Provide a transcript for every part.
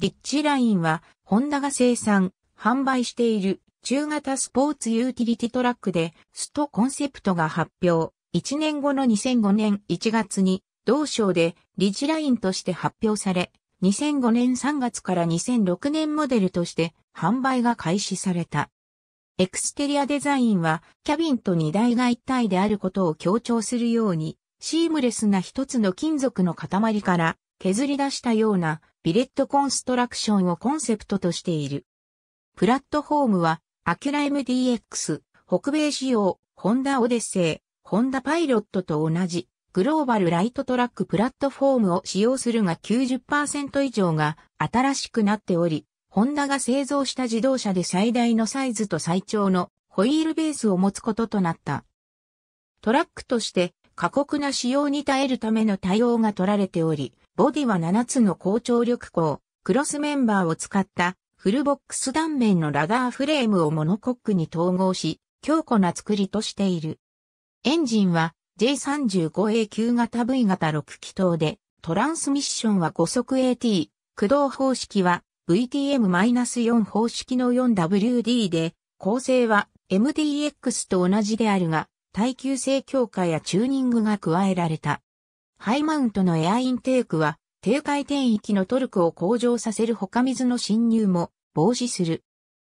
リッチラインは、ホンダが生産、販売している中型スポーツユーティリティトラックで、ストコンセプトが発表。1年後の2005年1月に、同省でリッチラインとして発表され、2005年3月から2006年モデルとして販売が開始された。エクステリアデザインはキャビンと荷台が一体であることを強調するように、シームレスな一つの金属の塊から削り出したようなビレットコンストラクションをコンセプトとしている。プラットフォームは、アキュラ MDX、北米仕様、ホンダオデッセイ、ホンダパイロットと同じ、グローバルライトトラックプラットフォームを使用するが90%以上が新しくなっており、ホンダが製造した自動車で最大のサイズと最長のホイールベースを持つこととなった。トラックとして過酷な仕様に耐えるための対応が取られており、ボディは7つの高張力鋼、クロスメンバーを使ったフルボックス断面のラダーフレームをモノコックに統合し、強固な作りとしている。エンジンは J35A 級型 V 型6気筒で、トランスミッションは5速 AT、駆動方式は VTM-4 方式の 4WD で、構成は MDX と同じであるが、耐久性強化やチューニングが加えられた。ハイマウントのエアインテークは、低回転域のトルクを向上させる他水の侵入も防止する。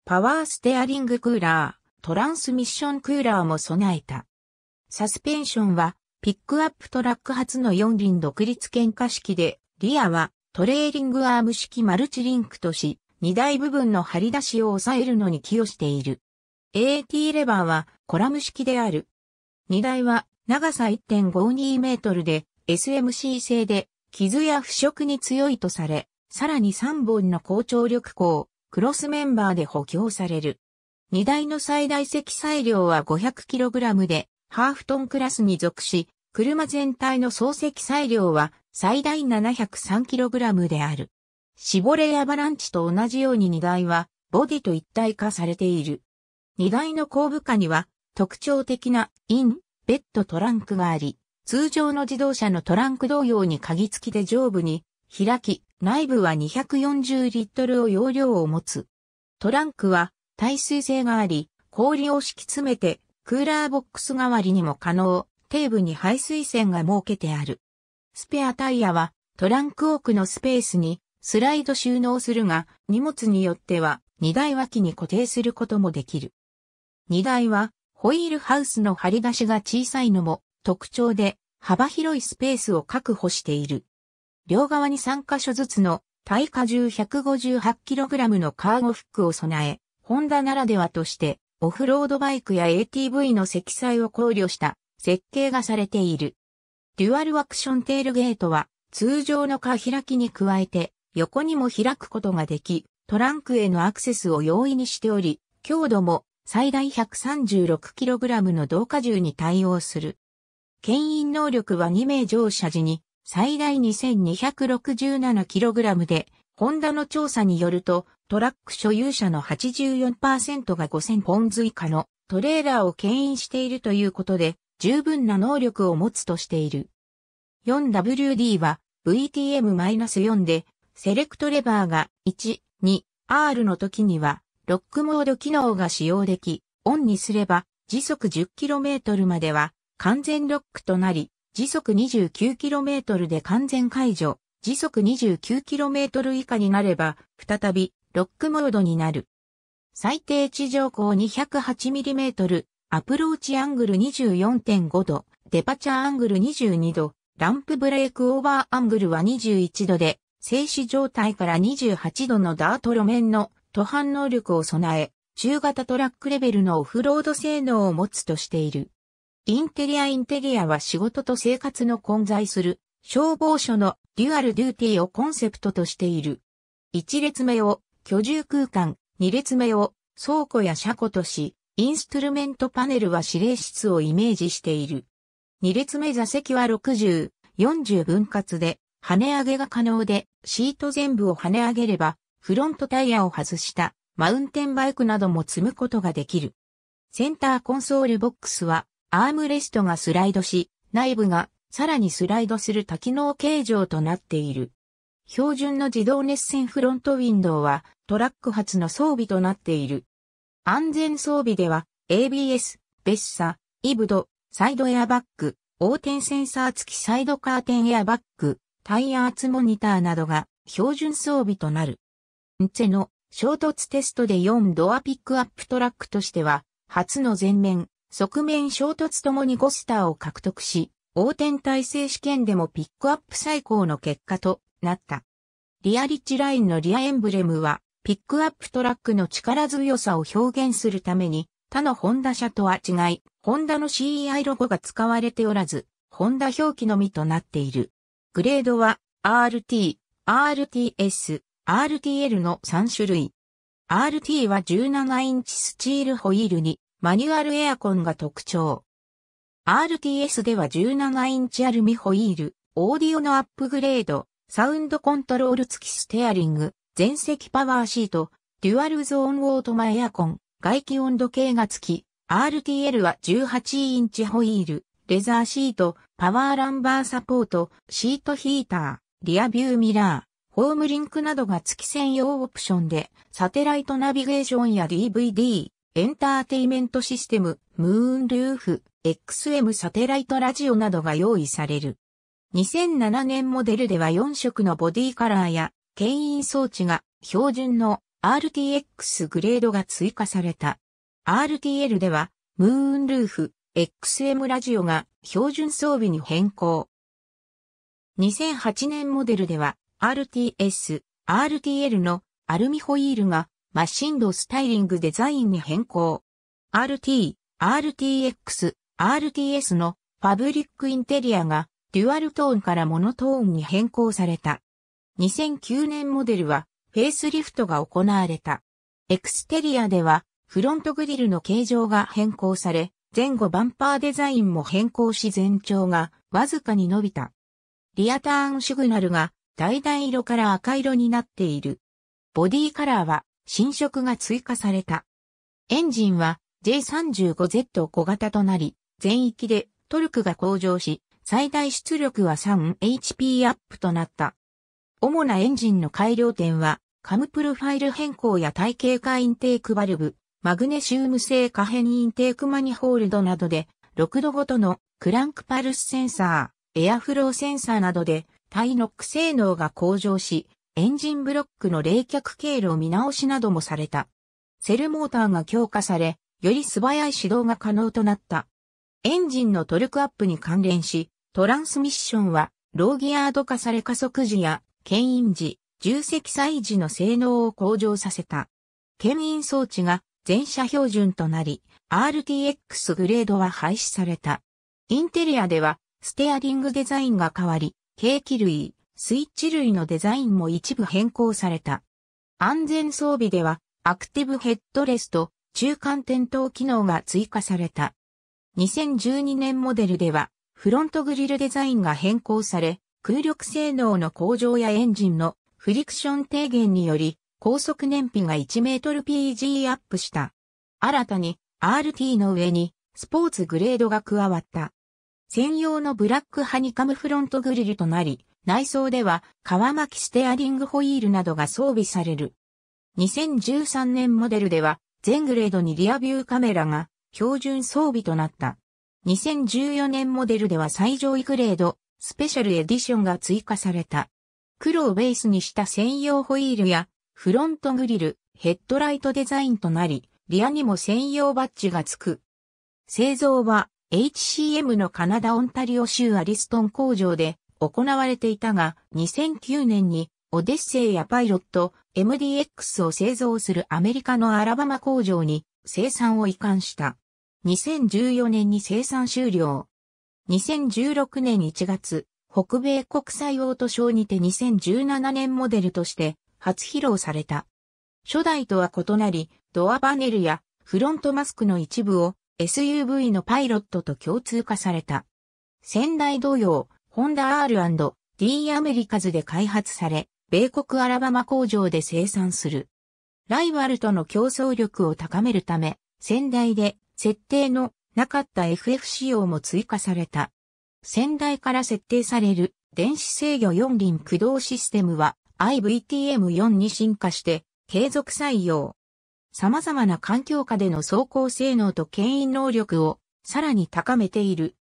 パワーステアリングクーラー、トランスミッションクーラーも備えた。サスペンションは、ピックアップトラック初の四輪独立喧嘩式で、リアはトレーリングアーム式マルチリンクとし、荷台部分の張り出しを抑えるのに寄与している。AT レバーはコラム式である。荷台は長さ1.52メートルで SMC 製で、傷や腐食に強いとされ、さらに3本の高張力鋼、クロスメンバーで補強される。荷台の最大積載量は 500kg で、ハーフトンクラスに属し、車全体の総積載量は最大 703kg である。シボレーアバランチと同じように荷台はボディと一体化されている。荷台の後部下には特徴的なイン、ベッドトランクがあり、通常の自動車のトランク同様に鍵付きで上部に開き、内部は240リットルを容量を持つ。トランクは耐水性があり、氷を敷き詰めてクーラーボックス代わりにも可能、底部に排水栓が設けてある。スペアタイヤはトランク奥のスペースにスライド収納するが、荷物によっては荷台脇に固定することもできる。荷台はホイールハウスの張り出しが小さいのも特徴で幅広いスペースを確保している。両側に3箇所ずつの耐荷重 158kg のカーゴフックを備え、ホンダならではとしてオフロードバイクや ATV の積載を考慮した設計がされている。デュアルアクションテールゲートは通常の下開きに加えて横にも開くことができ、トランクへのアクセスを容易にしており、強度も最大 136kg の同荷重に対応する。牽引能力は2名乗車時に最大 2267kg で、ホンダの調査によると、トラック所有者の84%が5000ポンズ以下のトレーラーを牽引しているということで、十分な能力を持つとしている。4WD は VTM-4 で、セレクトレバーが 1,2R の時には、ロックモード機能が使用でき、オンにすれば、時速 10km までは完全ロックとなり、時速 29km で完全解除、時速 29km 以下になれば、再びロックモードになる。最低地上高 208mm、アプローチアングル24.5度、デパチャアングル22度、ランプブレイクオーバーアングルは21度で、静止状態から28度のダート路面の途半能力を備え、中型トラックレベルのオフロード性能を持つとしている。インテリアインテリアは仕事と生活の混在する消防署のデュアルデューティーをコンセプトとしている。一列目を居住空間、二列目を倉庫や車庫とし、インストゥルメントパネルは指令室をイメージしている。二列目座席は60、40分割で、跳ね上げが可能で、シート全部を跳ね上げれば、フロントタイヤを外したマウンテンバイクなども積むことができる。センターコンソールボックスはアームレストがスライドし、内部がさらにスライドする多機能形状となっている。標準の自動熱線フロントウィンドウはトラック発の装備となっている。安全装備では ABS、ベッサ、イブド、サイドエアバッグ、横転センサー付きサイドカーテンエアバッグ、タイヤ圧モニターなどが標準装備となる。んチェの衝突テストで4ドアピックアップトラックとしては、初の全面側面衝突ともに5スターを獲得し、横転体制試験でもピックアップ最高の結果となった。リアリッチラインのリアエンブレムは、ピックアップトラックの力強さを表現するために、他のホンダ車とは違い、ホンダの CEI ロゴが使われておらず、ホンダ表記のみとなっている。グレードは RT、RTS、RTL の3種類。RT は17インチスチールホイールにマニュアルエアコンが特徴。RTS では17インチアルミホイール、オーディオのアップグレード、サウンドコントロール付きステアリング、全席パワーシート、デュアルゾーンオートマエアコン、外気温度計が付き、RTL は18インチホイール、レザーシート、パワーランバーサポート、シートヒーター、リアビューミラー、ホームリンクなどが付き専用オプションで、サテライトナビゲーションや DVD、エンターテイメントシステム、ムーンルーフ、XM サテライトラジオなどが用意される。2007年モデルでは4色のボディカラーや牽引装置が標準の RTX グレードが追加された。RTL ではムーンルーフ、XM ラジオが標準装備に変更。2008年モデルでは RTS、RTL のアルミホイールがマシンドスタイリングデザインに変更。RT、RTX、RTS のファブリックインテリアがデュアルトーンからモノトーンに変更された。2009年モデルはフェイスリフトが行われた。エクステリアではフロントグリルの形状が変更され、前後バンパーデザインも変更し全長がわずかに伸びた。リアターンシグナルが橙色から赤色になっている。ボディカラーは新色が追加された。エンジンは J35Z 小型となり、全域でトルクが向上し、最大出力は 3HP アップとなった。主なエンジンの改良点は、カムプロファイル変更や体系化インテークバルブ、マグネシウム製可変インテークマニホールドなどで、6度ごとのクランクパルスセンサー、エアフローセンサーなどで、イノック性能が向上し、エンジンブロックの冷却経路見直しなどもされた。セルモーターが強化され、より素早い始動が可能となった。エンジンのトルクアップに関連し、トランスミッションは、ローギアード化され加速時や、牽引時、重積載時の性能を向上させた。牽引装置が全車標準となり、RTX グレードは廃止された。インテリアでは、ステアリングデザインが変わり、計器類、スイッチ類のデザインも一部変更された。安全装備では、アクティブヘッドレスと中間点灯機能が追加された。2012年モデルでは、フロントグリルデザインが変更され、空力性能の向上やエンジンのフリクション低減により、高速燃費が 1mpg アップした。新たに RT の上にスポーツグレードが加わった。専用のブラックハニカムフロントグリルとなり、内装では、皮巻きステアリングホイールなどが装備される。2013年モデルでは、全グレードにリアビューカメラが標準装備となった。2014年モデルでは最上位グレード、スペシャルエディションが追加された。黒をベースにした専用ホイールや、フロントグリル、ヘッドライトデザインとなり、リアにも専用バッジが付く。製造は HCM のカナダ・オンタリオ州アリストン工場で行われていたが、2009年にオデッセイやパイロット MDX を製造するアメリカのアラバマ工場に生産を移管した。2014年に生産終了。2016年1月、北米国際オートショーにて2017年モデルとして初披露された。初代とは異なり、ドアパネルやフロントマスクの一部を SUV のパイロットと共通化された。仙台同様、ホンダ R&D アメリカズで開発され、米国アラバマ工場で生産する。ライバルとの競争力を高めるため、先代で設定のなかった FF 仕様も追加された。先代から設定される電子制御四輪駆動システムは IVTM4 に進化して継続採用。様々な環境下での走行性能と牽引能力をさらに高めている。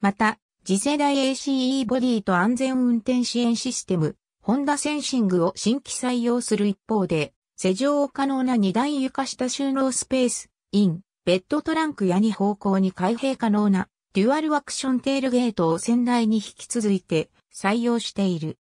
また、次世代 ACE ボディと安全運転支援システム、ホンダセンシングを新規採用する一方で、施錠を可能な2台床下収納スペース、イン、ベッドトランクや2方向に開閉可能なデュアルアクションテールゲートを先代に引き続いて採用している。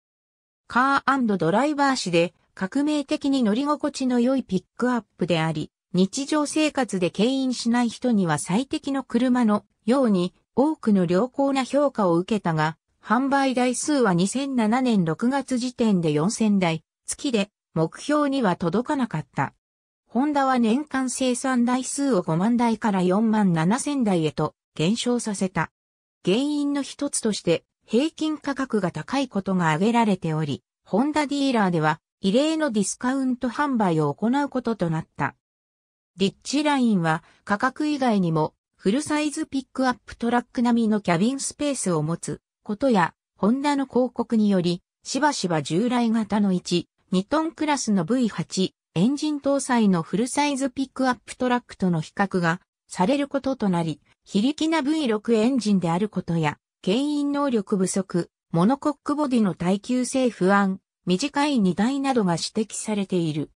カードライバー誌で革命的に乗り心地の良いピックアップであり、日常生活で牽引しない人には最適の車のように多くの良好な評価を受けたが、販売台数は2007年6月時点で4000台、月で目標には届かなかった。ホンダは年間生産台数を5万台から4万7000台へと減少させた。原因の一つとして平均価格が高いことが挙げられており、ホンダディーラーでは異例のディスカウント販売を行うこととなった。リッチラインは価格以外にもフルサイズピックアップトラック並みのキャビンスペースを持つことや、ホンダの広告により、しばしば従来型の1、2トンクラスの V8、エンジン搭載のフルサイズピックアップトラックとの比較がされることとなり、非力な V6 エンジンであることや、牽引能力不足、モノコックボディの耐久性不安、短い荷台などが指摘されている。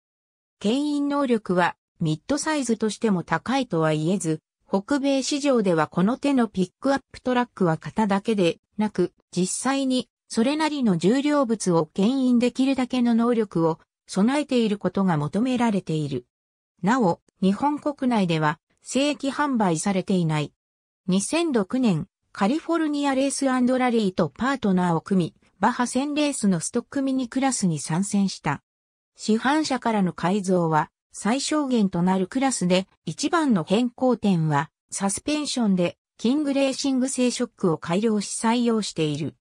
牽引能力はミッドサイズとしても高いとは言えず、北米市場ではこの手のピックアップトラックは型だけでなく、実際にそれなりの重量物を牽引できるだけの能力を備えていることが求められている。なお、日本国内では正規販売されていない。2006年、カリフォルニアレースラリーとパートナーを組み、バハ1000レースのストックミニクラスに参戦した。市販車からの改造は最小限となるクラスで一番の変更点はサスペンションでキングレーシング製ショックを改良し採用している。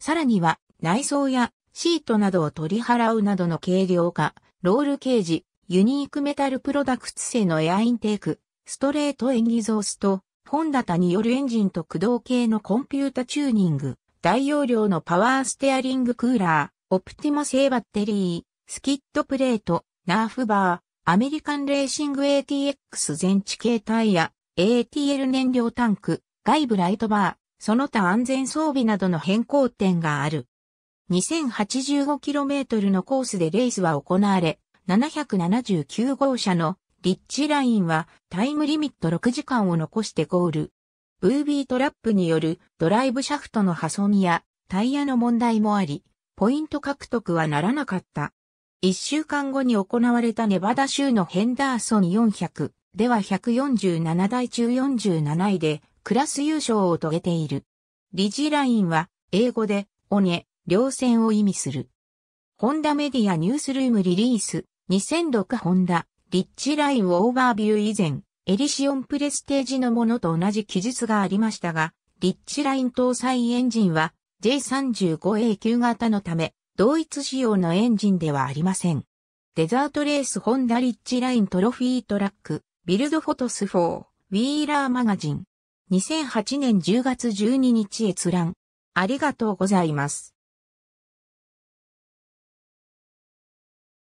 さらには内装やシートなどを取り払うなどの軽量化、ロールケージ、ユニークメタルプロダクツ製のエアインテーク、ストレートエンギゾースト、ホンダタによるエンジンと駆動系のコンピュータチューニング、大容量のパワーステアリングクーラー、オプティマ製バッテリー、スキットプレート、ナーフバー、アメリカンレーシング ATX 全地形タイヤ、ATL 燃料タンク、外部ライトバー、その他安全装備などの変更点がある。2085km のコースでレースは行われ、779号車のリッチラインはタイムリミット6時間を残してゴール。ブービートラップによるドライブシャフトの破損やタイヤの問題もあり、ポイント獲得はならなかった。一週間後に行われたネバダ州のヘンダーソン400では147台中47位でクラス優勝を遂げている。リジラインは英語でオネ、両線を意味する。ホンダメディアニュースルームリリース2006ホンダリッチラインオーバービュー以前エリシオンプレステージのものと同じ記述がありましたがリッチライン搭載エンジンは j 3 5 a 級型のため同一仕様のエンジンではありません。デザートレースホンダリッチライントロフィートラック、ビルドフォトス4、ウィーラーマガジン。2008年10月12日閲覧。ありがとうございます。